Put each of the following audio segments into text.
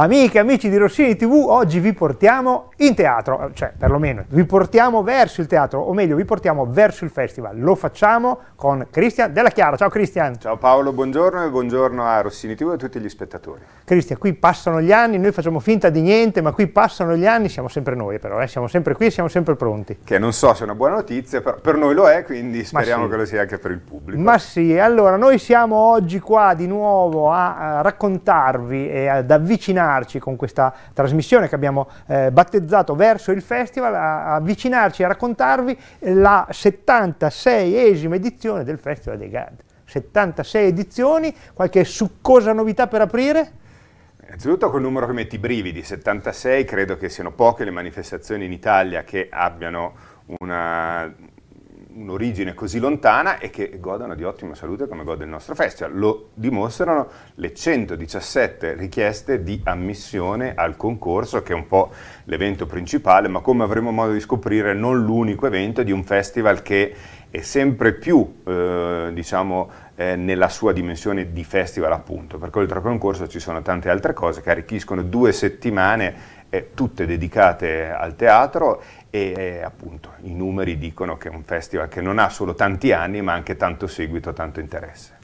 Amiche, amici di Rossini TV, oggi vi portiamo in teatro, cioè perlomeno vi portiamo verso il teatro, o meglio vi portiamo verso il festival. Lo facciamo con Cristian Della Chiara. Ciao Cristian. Ciao Paolo, buongiorno e buongiorno a Rossini TV e a tutti gli spettatori. Cristian, qui passano gli anni, noi facciamo finta di niente, ma qui passano gli anni, siamo sempre noi però, eh? siamo sempre qui e siamo sempre pronti. Che non so se è una buona notizia, però per noi lo è, quindi speriamo sì. che lo sia anche per il pubblico. Ma sì, allora noi siamo oggi qua di nuovo a raccontarvi e ad avvicinarvi avvicinarci con questa trasmissione che abbiamo eh, battezzato verso il festival, a, avvicinarci a raccontarvi la 76esima edizione del Festival dei GAD. 76 edizioni, qualche succosa novità per aprire? Innanzitutto col numero che metti i brividi, 76, credo che siano poche le manifestazioni in Italia che abbiano una, un'origine così lontana e che godono di ottima salute come gode il nostro festival. Lo dimostrano le 117 richieste di ammissione al concorso, che è un po' l'evento principale, ma come avremo modo di scoprire non l'unico evento di un festival che e sempre più eh, diciamo, eh, nella sua dimensione di festival appunto, perché oltre al concorso ci sono tante altre cose che arricchiscono due settimane eh, tutte dedicate al teatro e eh, appunto i numeri dicono che è un festival che non ha solo tanti anni ma anche tanto seguito, tanto interesse.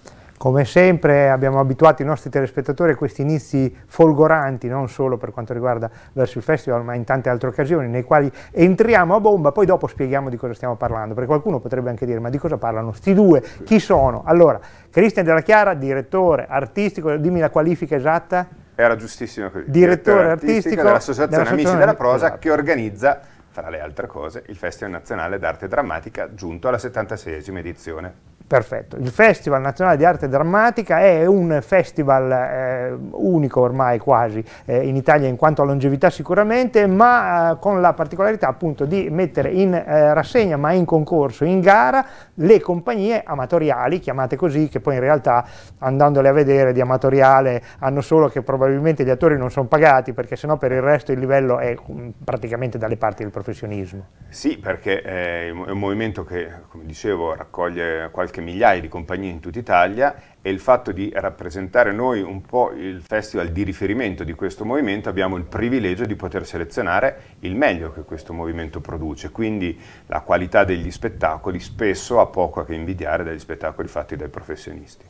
Come sempre abbiamo abituato i nostri telespettatori a questi inizi folgoranti, non solo per quanto riguarda verso il festival, ma in tante altre occasioni, nei quali entriamo a bomba, poi dopo spieghiamo di cosa stiamo parlando, perché qualcuno potrebbe anche dire, ma di cosa parlano sti due? Chi sono? Allora, Cristian Della Chiara, direttore artistico, dimmi la qualifica esatta. Era giustissimo. Direttore, direttore artistico, dell'Associazione dell Amici della Prosa, esatto. che organizza fra le altre cose, il Festival Nazionale d'Arte Drammatica giunto alla 76esima edizione. Perfetto, il Festival Nazionale di Arte Drammatica è un festival eh, unico ormai quasi eh, in Italia in quanto a longevità sicuramente, ma eh, con la particolarità appunto di mettere in eh, rassegna, ma in concorso, in gara, le compagnie amatoriali, chiamate così, che poi in realtà andandole a vedere di amatoriale hanno solo che probabilmente gli attori non sono pagati perché sennò per il resto il livello è mm, praticamente dalle parti del professionismo. Sì, perché eh, è un movimento che, come dicevo, raccoglie qualche migliaia di compagnie in tutta Italia e il fatto di rappresentare noi un po' il festival di riferimento di questo movimento abbiamo il privilegio di poter selezionare il meglio che questo movimento produce, quindi la qualità degli spettacoli spesso ha poco a che invidiare dagli spettacoli fatti dai professionisti.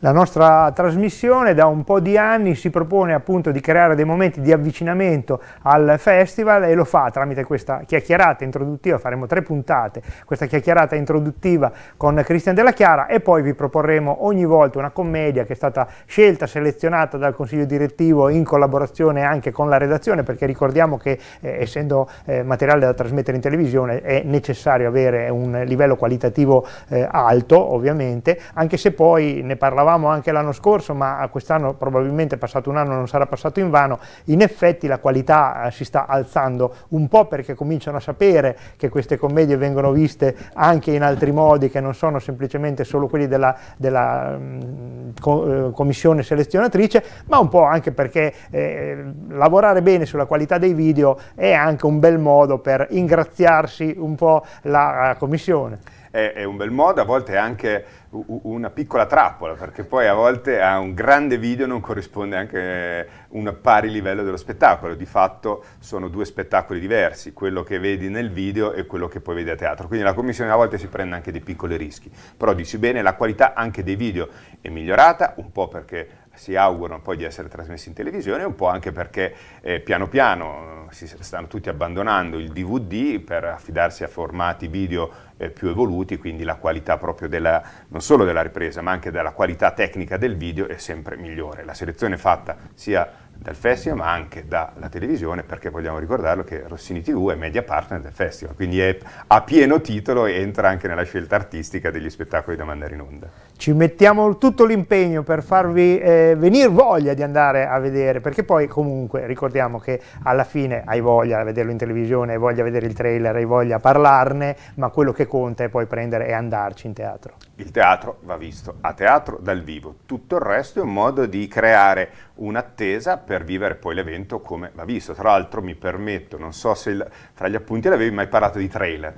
La nostra trasmissione da un po' di anni si propone appunto di creare dei momenti di avvicinamento al festival e lo fa tramite questa chiacchierata introduttiva, faremo tre puntate, questa chiacchierata introduttiva con Cristian Della Chiara e poi vi proporremo ogni volta una commedia che è stata scelta, selezionata dal consiglio direttivo in collaborazione anche con la redazione perché ricordiamo che eh, essendo eh, materiale da trasmettere in televisione è necessario avere un livello qualitativo eh, alto ovviamente, anche se poi ne parlavamo parlavamo anche l'anno scorso, ma quest'anno probabilmente è passato un anno, non sarà passato in vano, in effetti la qualità eh, si sta alzando un po' perché cominciano a sapere che queste commedie vengono viste anche in altri modi, che non sono semplicemente solo quelli della, della mm, eh, commissione selezionatrice, ma un po' anche perché eh, lavorare bene sulla qualità dei video è anche un bel modo per ingraziarsi un po' la, commissione. È, è un bel modo, a volte anche una piccola trappola, perché poi a volte a un grande video non corrisponde anche un pari livello dello spettacolo, di fatto sono due spettacoli diversi, quello che vedi nel video e quello che poi vedi a teatro, quindi la commissione a volte si prende anche dei piccoli rischi, però dici bene, la qualità anche dei video è migliorata, un po' perché si augurano poi di essere trasmessi in televisione, un po' anche perché eh, piano piano eh, si stanno tutti abbandonando il DVD per affidarsi a formati video eh, più evoluti, quindi la qualità proprio della, non solo della ripresa, ma anche della qualità tecnica del video è sempre migliore. La selezione fatta sia dal festival ma anche dalla televisione perché vogliamo ricordarlo che Rossini TV è media partner del festival, quindi è a pieno titolo e entra anche nella scelta artistica degli spettacoli da mandare in onda. Ci mettiamo tutto l'impegno per farvi eh, venire voglia di andare a vedere, perché poi comunque ricordiamo che alla fine hai voglia a vederlo in televisione, hai voglia a vedere il trailer, hai voglia a parlarne, ma quello che conta è poi prendere e andarci in teatro. Il teatro va visto a teatro dal vivo, tutto il resto è un modo di creare un'attesa per vivere poi l'evento come va visto. Tra l'altro mi permetto, non so se il, tra gli appunti l'avevi mai parlato di trailer,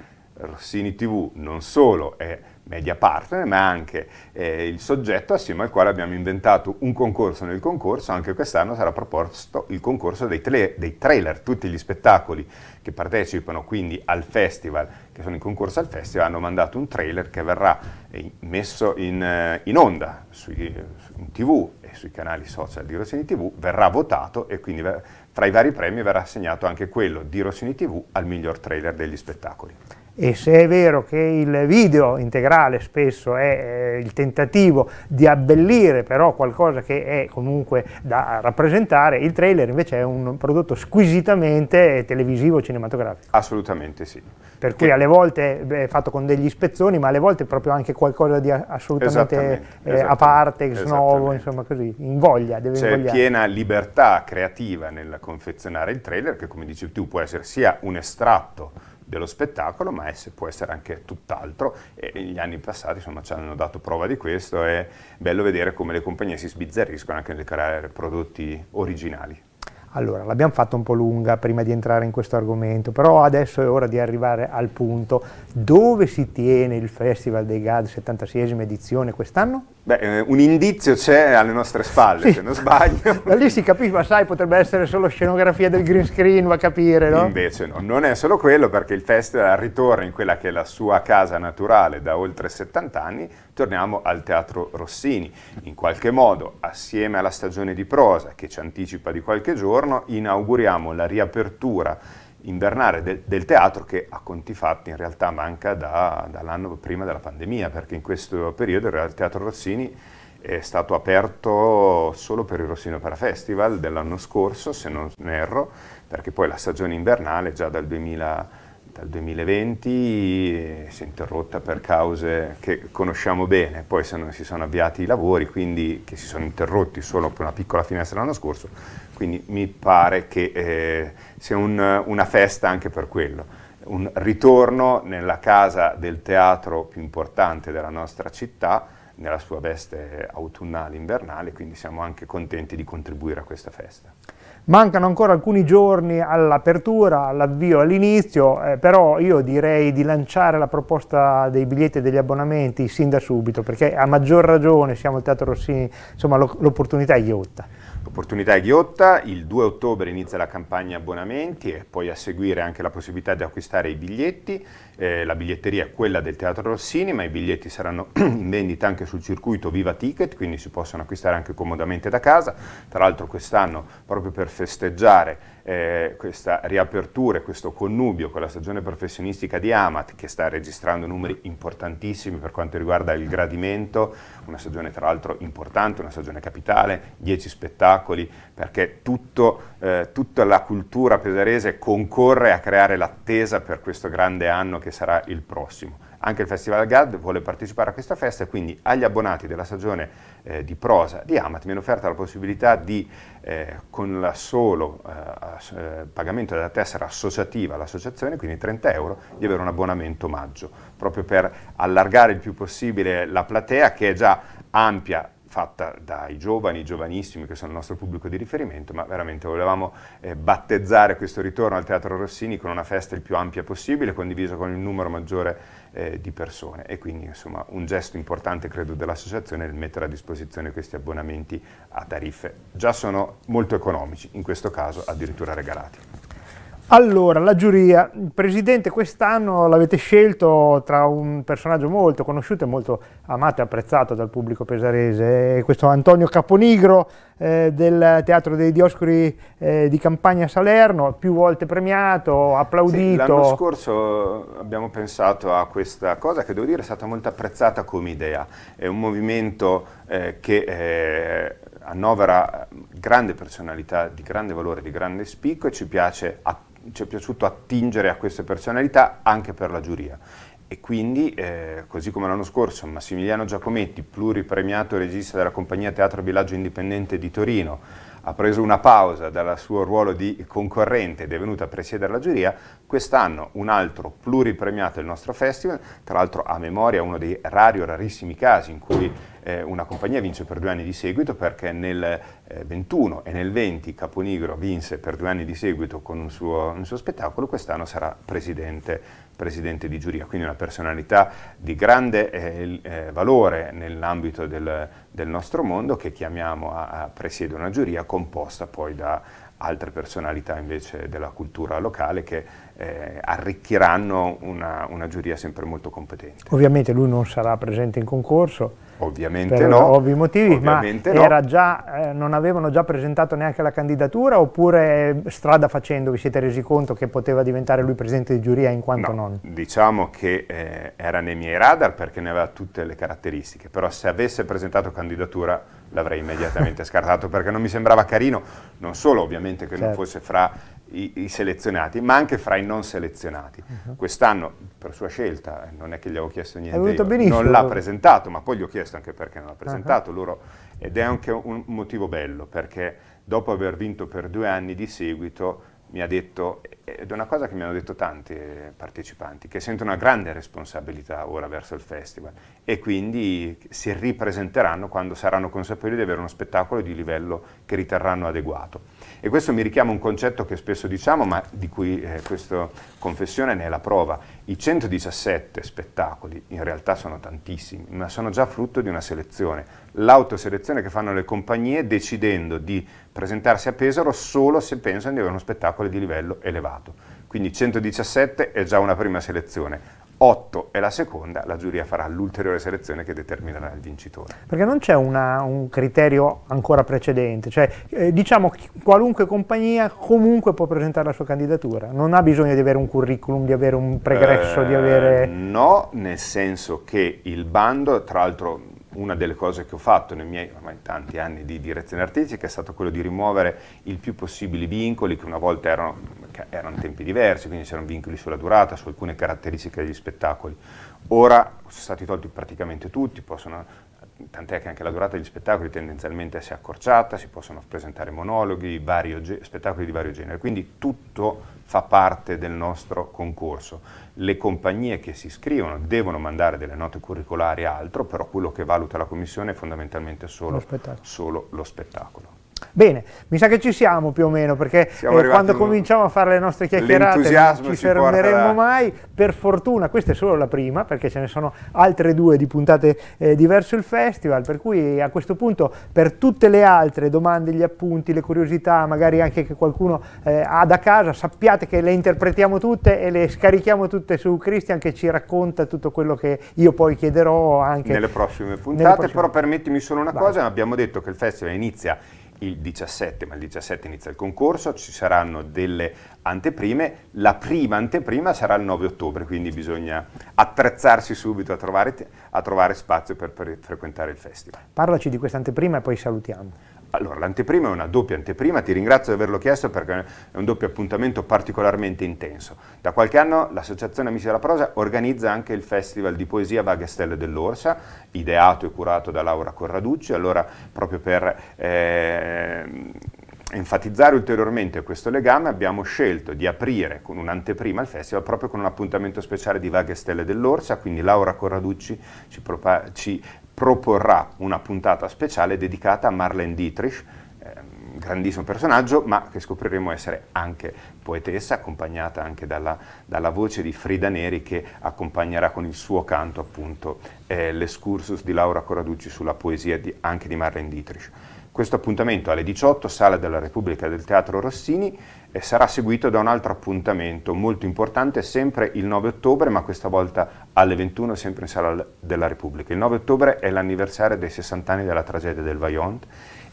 Rossini TV non solo è media partner, ma anche eh, il soggetto assieme al quale abbiamo inventato un concorso nel concorso, anche quest'anno sarà proposto il concorso dei, dei, trailer, tutti gli spettacoli che partecipano quindi al festival, che sono in concorso al festival, hanno mandato un trailer che verrà eh, messo in, eh, in onda sui, eh, in tv e sui canali social di Rossini TV, verrà votato e quindi fra i vari premi verrà assegnato anche quello di Rossini TV al miglior trailer degli spettacoli e se è vero che il video integrale spesso è eh, il tentativo di abbellire però qualcosa che è comunque da rappresentare, il trailer invece è un prodotto squisitamente televisivo cinematografico. Assolutamente sì. Per cui alle volte è fatto con degli spezzoni, ma alle volte è proprio anche qualcosa di assolutamente esattamente, eh, esattamente, a parte, ex novo, insomma così, in voglia. C'è piena libertà creativa nel confezionare il trailer che come dici tu può essere sia un estratto dello spettacolo, ma esse può essere anche tutt'altro e gli anni passati insomma, ci hanno dato prova di questo, è bello vedere come le compagnie si sbizzarriscono anche nel creare prodotti originali. Allora, l'abbiamo fatta un po' lunga prima di entrare in questo argomento, però adesso è ora di arrivare al punto dove si tiene il Festival dei GAD 76 edizione quest'anno? Beh, eh, un indizio c'è alle nostre spalle, sì. se non sbaglio. Da lì si capisce, ma sai, potrebbe essere solo scenografia del green screen, va a capire, no? Invece no, non è solo quello, perché il festival ritorna in quella che è la sua casa naturale da oltre 70 anni, torniamo al Teatro Rossini. In qualche modo, assieme alla stagione di prosa, che ci anticipa di qualche giorno, inauguriamo la riapertura invernale del, del, teatro che a conti fatti in realtà manca da, dall'anno prima della pandemia, perché in questo periodo il Teatro Rossini è stato aperto solo per il Rossino Opera Festival dell'anno scorso, se non erro, perché poi la stagione invernale già dal 2000 dal 2020 eh, si è interrotta per cause che conosciamo bene, poi sono, si sono avviati i lavori, quindi che si sono interrotti solo per una piccola finestra l'anno scorso, quindi mi pare che eh, sia un, una festa anche per quello, un ritorno nella casa del teatro più importante della nostra città, nella sua veste autunnale, invernale, quindi siamo anche contenti di contribuire a questa festa. Mancano ancora alcuni giorni all'apertura, all'avvio, all'inizio, eh, però io direi di lanciare la proposta dei biglietti e degli abbonamenti sin da subito, perché a maggior ragione siamo al Teatro Rossini, insomma l'opportunità è iotta. Opportunità è ghiotta, il 2 ottobre inizia la campagna abbonamenti e poi a seguire anche la possibilità di acquistare i biglietti, eh, la biglietteria è quella del Teatro Rossini ma i biglietti saranno in vendita anche sul circuito Viva Ticket quindi si possono acquistare anche comodamente da casa, tra l'altro quest'anno proprio per festeggiare eh, questa riapertura, questo connubio con la stagione professionistica di Amat che sta registrando numeri importantissimi per quanto riguarda il gradimento, una stagione tra l'altro importante, una stagione capitale, 10 spettacoli, perché tutto, eh, tutta la cultura pesarese concorre a creare l'attesa per questo grande anno che sarà il prossimo. Anche il Festival GAD vuole partecipare a questa festa e quindi agli abbonati della stagione eh, di prosa di Amat viene offerta la possibilità di, eh, con il solo eh, eh, pagamento della tessera associativa all'associazione, quindi 30 euro, di avere un abbonamento maggio, proprio per allargare il più possibile la platea che è già ampia fatta dai giovani, giovanissimi, che sono il nostro pubblico di riferimento, ma veramente volevamo eh, battezzare questo ritorno al Teatro Rossini con una festa il più ampia possibile, condivisa con il numero maggiore eh, di persone e quindi insomma un gesto importante credo dell'associazione è mettere a disposizione questi abbonamenti a tariffe. Già sono molto economici, in questo caso addirittura regalati. Allora, la giuria, il presidente quest'anno l'avete scelto tra un personaggio molto conosciuto e molto amato e apprezzato dal pubblico pesarese, eh, questo Antonio Caponigro eh, del Teatro dei Dioscuri eh, di Campagna Salerno, più volte premiato, applaudito. Sì, l'anno scorso abbiamo pensato a questa cosa che devo dire è stata molto apprezzata come idea, è un movimento eh, che eh, annovera grande personalità, di grande valore, di grande spicco e ci piace attivare ci è piaciuto attingere a queste personalità anche per la giuria. E quindi, eh, così come l'anno scorso, Massimiliano Giacometti, pluripremiato regista della compagnia Teatro Villaggio Indipendente di Torino, ha preso una pausa dal suo ruolo di concorrente ed è venuto a presiedere la giuria, quest'anno un altro pluripremiato del nostro festival, tra l'altro a memoria uno dei rari o rarissimi casi in cui eh, una compagnia vince per due anni di seguito perché nel eh, 21 e nel 20 Caponigro vinse per due anni di seguito con un suo, un suo spettacolo, quest'anno sarà presidente, presidente, di giuria, quindi una personalità di grande eh, eh valore nell'ambito del, del, nostro mondo che chiamiamo a, a presiedere una giuria composta poi da altre personalità invece della cultura locale che eh, arricchiranno una, una, giuria sempre molto competente. Ovviamente lui non sarà presente in concorso, ovviamente per no, ovvi motivi, ovviamente ma no. già, eh, non avevano già presentato neanche la candidatura oppure eh, strada facendo vi siete resi conto che poteva diventare lui presidente di giuria in quanto no, non? Diciamo che eh, era nei miei radar perché ne aveva tutte le caratteristiche, però se avesse presentato candidatura l'avrei immediatamente scartato perché non mi sembrava carino, non solo ovviamente che certo. non fosse fra i, i, selezionati, ma anche fra i non selezionati. Uh -huh. Quest'anno, per sua scelta, eh, non è che gli avevo chiesto niente, io, non l'ha presentato, ma poi gli ho chiesto anche perché non l'ha uh-huh. presentato uh -huh. loro, ed è anche un motivo bello, perché dopo aver vinto per due anni di seguito mi ha detto ed è una cosa che mi hanno detto tanti eh, partecipanti, che sentono una grande responsabilità ora verso il festival e quindi si ripresenteranno quando saranno consapevoli di avere uno spettacolo di livello che riterranno adeguato. E questo mi richiama un concetto che spesso diciamo, ma di cui eh, questa confessione ne è la prova. I 117 spettacoli, in realtà sono tantissimi, ma sono già frutto di una selezione, l'autoselezione che fanno le compagnie decidendo di presentarsi a Pesaro solo se pensano di avere uno spettacolo di livello elevato confermato. Quindi 117 è già una prima selezione, 8 è la seconda, la giuria farà l'ulteriore selezione che determinerà il vincitore. Perché non c'è un criterio ancora precedente, cioè eh, diciamo qualunque compagnia comunque può presentare la sua candidatura, non ha bisogno di avere un curriculum, di avere un pregresso, eh, di avere... No, nel senso che il bando, tra l'altro una delle cose che ho fatto nei miei ormai tanti anni di direzione artistica è stato quello di rimuovere il più possibile i vincoli che una volta erano, erano tempi diversi, quindi c'erano vincoli sulla durata, su alcune caratteristiche degli spettacoli. Ora sono stati tolti praticamente tutti, possono tant'è che anche la durata degli spettacoli tendenzialmente si è accorciata, si possono presentare monologhi, spettacoli di vario genere, quindi tutto fa parte del nostro concorso. Le compagnie che si iscrivono devono mandare delle note curricolari e altro, però quello che valuta la commissione è fondamentalmente solo lo spettacolo. Solo lo spettacolo. Bene, mi sa che ci siamo più o meno perché eh, quando cominciamo a fare le nostre chiacchierate non ci fermeremo da... mai. Per fortuna, questa è solo la prima perché ce ne sono altre due di puntate eh, diverso il festival, per cui eh, a questo punto per tutte le altre domande, gli appunti, le curiosità, magari anche che qualcuno eh, ha da casa, sappiate che le interpretiamo tutte e le scarichiamo tutte su Cristian che ci racconta tutto quello che io poi chiederò anche nelle prossime puntate, nelle prossime... però permettimi solo una Vai. cosa, abbiamo detto che il festival inizia il 17, ma il 17 inizia il concorso, ci saranno delle anteprime, la prima anteprima sarà il 9 ottobre, quindi bisogna attrezzarsi subito a trovare, a trovare spazio per, per frequentare il festival. Parlaci di questa anteprima e poi salutiamo. Allora, l'anteprima è una doppia anteprima, ti ringrazio di averlo chiesto perché è un doppio appuntamento particolarmente intenso. Da qualche anno l'Associazione Amici della Prosa organizza anche il Festival di Poesia Vaghe Stelle dell'Orsa, ideato e curato da Laura Corraducci, allora proprio per... Eh, enfatizzare ulteriormente questo legame abbiamo scelto di aprire con un'anteprima il festival proprio con un appuntamento speciale di Vaghe Stelle dell'Orsa, quindi Laura Corraducci ci, ci proporrà una puntata speciale dedicata a Marlene Dietrich, ehm, grandissimo personaggio, ma che scopriremo essere anche poetessa, accompagnata anche dalla, dalla voce di Frida Neri che accompagnerà con il suo canto appunto eh, l'escursus di Laura Coraducci sulla poesia di, anche di Marlene Dietrich. Questo appuntamento alle 18, Sala della Repubblica del Teatro Rossini, e sarà seguito da un altro appuntamento molto importante, sempre il 9 ottobre, ma questa volta alle 21, sempre in Sala della Repubblica. Il 9 ottobre è l'anniversario dei 60 anni della tragedia del Vaillant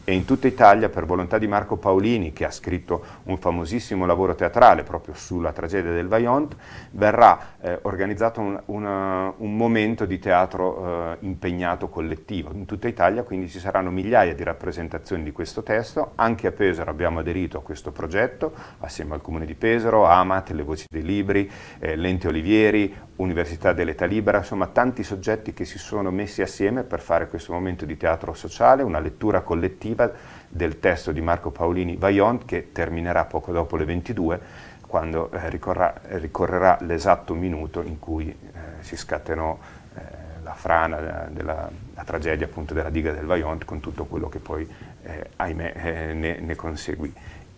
e in tutta Italia per volontà di Marco Paolini, che ha scritto un famosissimo lavoro teatrale proprio sulla tragedia del Vaillant, verrà eh, organizzato un, una, eh, un, momento di teatro eh, impegnato collettivo. In tutta Italia quindi ci saranno migliaia di rappresentazioni di questo testo, anche a Pesaro abbiamo aderito a questo progetto, assieme al Comune di Pesaro, Amat, Le Voci dei Libri, eh, Lente Olivieri, Università dell'Età Libera, insomma tanti soggetti che si sono messi assieme per fare questo momento di teatro sociale, una lettura collettiva Hannibal, del testo di Marco Paolini Vaillant che terminerà poco dopo le 22 quando eh, ricorra, ricorrerà l'esatto minuto in cui eh, si scatenò eh, la frana della, la tragedia appunto della diga del Vaillant con tutto quello che poi eh, ahimè eh, ne, ne conseguì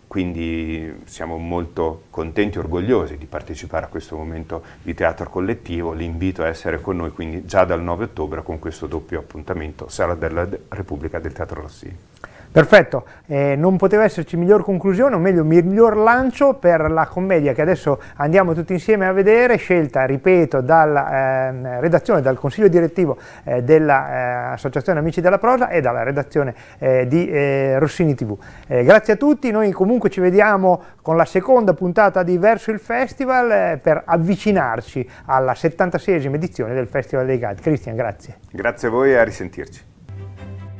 quindi siamo molto contenti e orgogliosi di partecipare a questo momento di teatro collettivo, l'invito a essere con noi quindi già dal 9 ottobre con questo doppio appuntamento Sala della Repubblica del Teatro Rossini. Perfetto, eh, non poteva esserci miglior conclusione, o meglio miglior lancio per la commedia che adesso andiamo tutti insieme a vedere, scelta, ripeto, dalla eh, redazione, dal consiglio direttivo eh, dell'Associazione eh, Amici della Prosa e dalla redazione eh, di eh, Rossini TV. grazie a tutti, noi comunque ci vediamo con la seconda puntata di Verso il Festival per avvicinarci alla 76esima edizione del Festival dei Gatti. Cristian, grazie. Grazie a voi e a risentirci.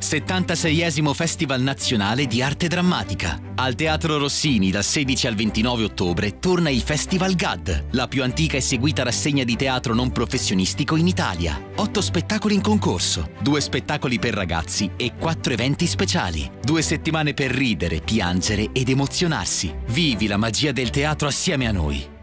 76 Festival Nazionale di Arte Drammatica. Al Teatro Rossini dal 16 al 29 ottobre torna il Festival GAD, la più antica e seguita rassegna di teatro non professionistico in Italia. Otto spettacoli in concorso, due spettacoli per ragazzi e quattro eventi speciali. Due settimane per ridere, piangere ed emozionarsi. Vivi la magia del teatro assieme a noi.